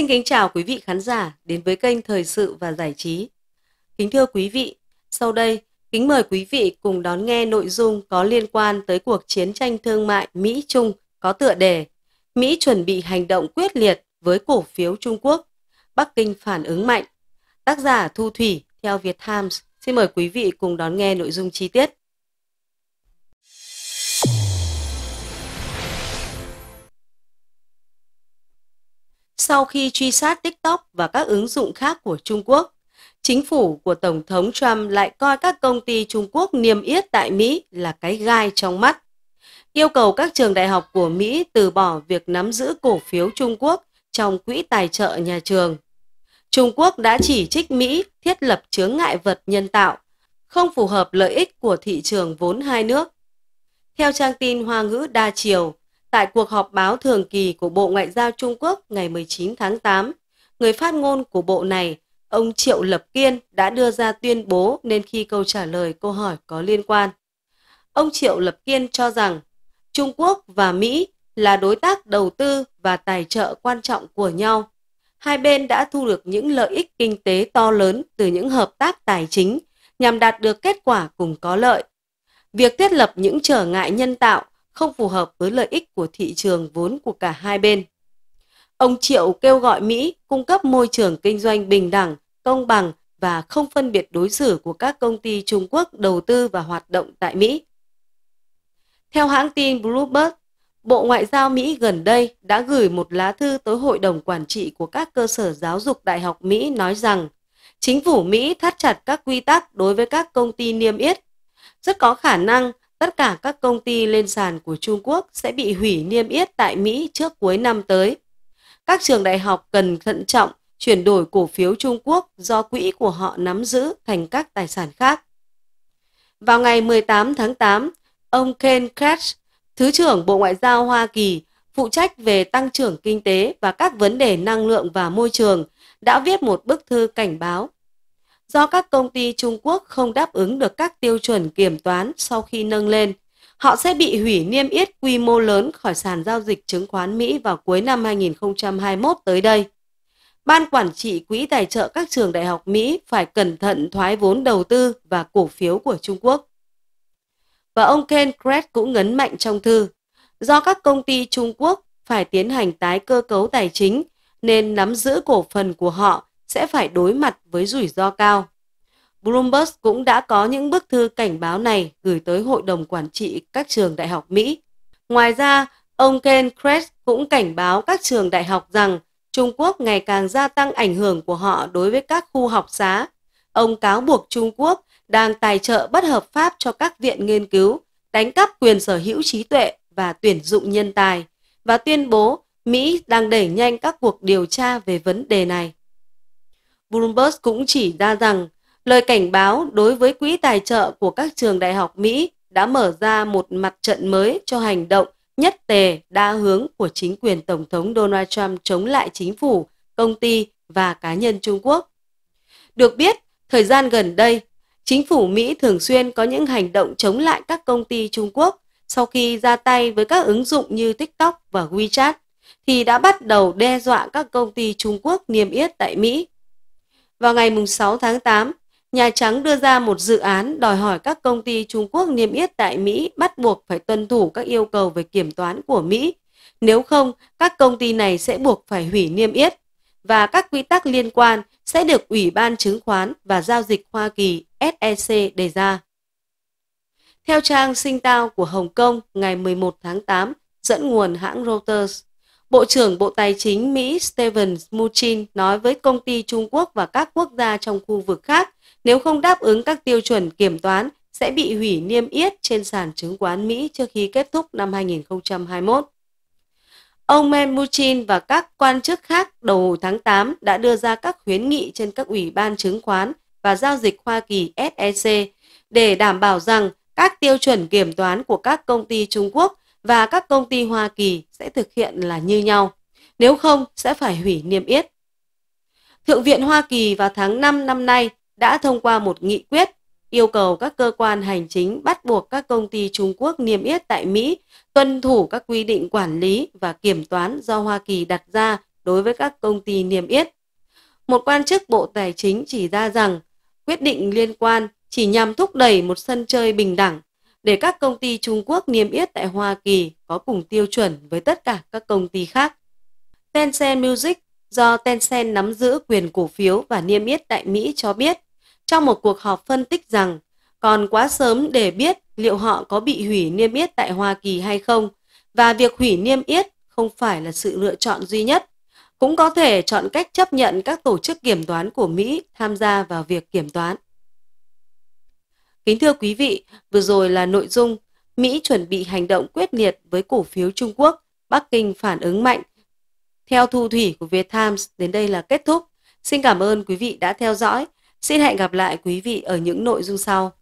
Xin kính chào quý vị khán giả đến với kênh Thời sự và Giải trí. Kính thưa quý vị, sau đây, kính mời quý vị cùng đón nghe nội dung có liên quan tới cuộc chiến tranh thương mại Mỹ-Trung có tựa đề Mỹ chuẩn bị hành động quyết liệt với cổ phiếu Trung Quốc, Bắc Kinh phản ứng mạnh. Tác giả Thu Thủy theo Việt Times. Xin mời quý vị cùng đón nghe nội dung chi tiết. sau khi truy sát TikTok và các ứng dụng khác của Trung Quốc. Chính phủ của Tổng thống Trump lại coi các công ty Trung Quốc niêm yết tại Mỹ là cái gai trong mắt. Yêu cầu các trường đại học của Mỹ từ bỏ việc nắm giữ cổ phiếu Trung Quốc trong quỹ tài trợ nhà trường. Trung Quốc đã chỉ trích Mỹ thiết lập chướng ngại vật nhân tạo, không phù hợp lợi ích của thị trường vốn hai nước. Theo trang tin Hoa ngữ đa chiều, Tại cuộc họp báo thường kỳ của Bộ Ngoại giao Trung Quốc ngày 19 tháng 8, người phát ngôn của bộ này, ông Triệu Lập Kiên đã đưa ra tuyên bố nên khi câu trả lời câu hỏi có liên quan. Ông Triệu Lập Kiên cho rằng Trung Quốc và Mỹ là đối tác đầu tư và tài trợ quan trọng của nhau. Hai bên đã thu được những lợi ích kinh tế to lớn từ những hợp tác tài chính nhằm đạt được kết quả cùng có lợi. Việc thiết lập những trở ngại nhân tạo không phù hợp với lợi ích của thị trường vốn của cả hai bên. Ông Triệu kêu gọi Mỹ cung cấp môi trường kinh doanh bình đẳng, công bằng và không phân biệt đối xử của các công ty Trung Quốc đầu tư và hoạt động tại Mỹ. Theo hãng tin Bloomberg, Bộ Ngoại giao Mỹ gần đây đã gửi một lá thư tới Hội đồng Quản trị của các cơ sở giáo dục đại học Mỹ nói rằng chính phủ Mỹ thắt chặt các quy tắc đối với các công ty niêm yết. Rất có khả năng Tất cả các công ty lên sàn của Trung Quốc sẽ bị hủy niêm yết tại Mỹ trước cuối năm tới. Các trường đại học cần thận trọng chuyển đổi cổ phiếu Trung Quốc do quỹ của họ nắm giữ thành các tài sản khác. Vào ngày 18 tháng 8, ông Ken Cratch, Thứ trưởng Bộ Ngoại giao Hoa Kỳ, phụ trách về tăng trưởng kinh tế và các vấn đề năng lượng và môi trường, đã viết một bức thư cảnh báo do các công ty Trung Quốc không đáp ứng được các tiêu chuẩn kiểm toán sau khi nâng lên. Họ sẽ bị hủy niêm yết quy mô lớn khỏi sàn giao dịch chứng khoán Mỹ vào cuối năm 2021 tới đây. Ban quản trị quỹ tài trợ các trường đại học Mỹ phải cẩn thận thoái vốn đầu tư và cổ phiếu của Trung Quốc. Và ông Ken Craig cũng nhấn mạnh trong thư, do các công ty Trung Quốc phải tiến hành tái cơ cấu tài chính nên nắm giữ cổ phần của họ sẽ phải đối mặt với rủi ro cao. Bloomberg cũng đã có những bức thư cảnh báo này gửi tới Hội đồng Quản trị các trường đại học Mỹ. Ngoài ra, ông Ken Kretz cũng cảnh báo các trường đại học rằng Trung Quốc ngày càng gia tăng ảnh hưởng của họ đối với các khu học xá. Ông cáo buộc Trung Quốc đang tài trợ bất hợp pháp cho các viện nghiên cứu, đánh cắp quyền sở hữu trí tuệ và tuyển dụng nhân tài, và tuyên bố Mỹ đang đẩy nhanh các cuộc điều tra về vấn đề này. Bloomberg cũng chỉ ra rằng lời cảnh báo đối với quỹ tài trợ của các trường đại học Mỹ đã mở ra một mặt trận mới cho hành động nhất tề đa hướng của chính quyền Tổng thống Donald Trump chống lại chính phủ, công ty và cá nhân Trung Quốc. Được biết, thời gian gần đây, chính phủ Mỹ thường xuyên có những hành động chống lại các công ty Trung Quốc sau khi ra tay với các ứng dụng như TikTok và WeChat thì đã bắt đầu đe dọa các công ty Trung Quốc niêm yết tại Mỹ. Vào ngày 6 tháng 8, Nhà Trắng đưa ra một dự án đòi hỏi các công ty Trung Quốc niêm yết tại Mỹ bắt buộc phải tuân thủ các yêu cầu về kiểm toán của Mỹ. Nếu không, các công ty này sẽ buộc phải hủy niêm yết và các quy tắc liên quan sẽ được Ủy ban Chứng khoán và Giao dịch Hoa Kỳ SEC đề ra. Theo trang Sinh Tao của Hồng Kông ngày 11 tháng 8, dẫn nguồn hãng Reuters, Bộ trưởng Bộ Tài chính Mỹ Steven Mnuchin nói với công ty Trung Quốc và các quốc gia trong khu vực khác, nếu không đáp ứng các tiêu chuẩn kiểm toán sẽ bị hủy niêm yết trên sàn chứng khoán Mỹ trước khi kết thúc năm 2021. Ông Mnuchin và các quan chức khác đầu tháng 8 đã đưa ra các khuyến nghị trên các ủy ban chứng khoán và giao dịch Hoa Kỳ SEC để đảm bảo rằng các tiêu chuẩn kiểm toán của các công ty Trung Quốc và các công ty Hoa Kỳ sẽ thực hiện là như nhau, nếu không sẽ phải hủy niêm yết. Thượng viện Hoa Kỳ vào tháng 5 năm nay đã thông qua một nghị quyết yêu cầu các cơ quan hành chính bắt buộc các công ty Trung Quốc niêm yết tại Mỹ tuân thủ các quy định quản lý và kiểm toán do Hoa Kỳ đặt ra đối với các công ty niêm yết. Một quan chức Bộ Tài chính chỉ ra rằng quyết định liên quan chỉ nhằm thúc đẩy một sân chơi bình đẳng để các công ty Trung Quốc niêm yết tại Hoa Kỳ có cùng tiêu chuẩn với tất cả các công ty khác. Tencent Music do Tencent nắm giữ quyền cổ phiếu và niêm yết tại Mỹ cho biết trong một cuộc họp phân tích rằng còn quá sớm để biết liệu họ có bị hủy niêm yết tại Hoa Kỳ hay không và việc hủy niêm yết không phải là sự lựa chọn duy nhất. Cũng có thể chọn cách chấp nhận các tổ chức kiểm toán của Mỹ tham gia vào việc kiểm toán. Kính thưa quý vị, vừa rồi là nội dung Mỹ chuẩn bị hành động quyết liệt với cổ phiếu Trung Quốc, Bắc Kinh phản ứng mạnh. Theo thu thủy của Việt Times, đến đây là kết thúc. Xin cảm ơn quý vị đã theo dõi. Xin hẹn gặp lại quý vị ở những nội dung sau.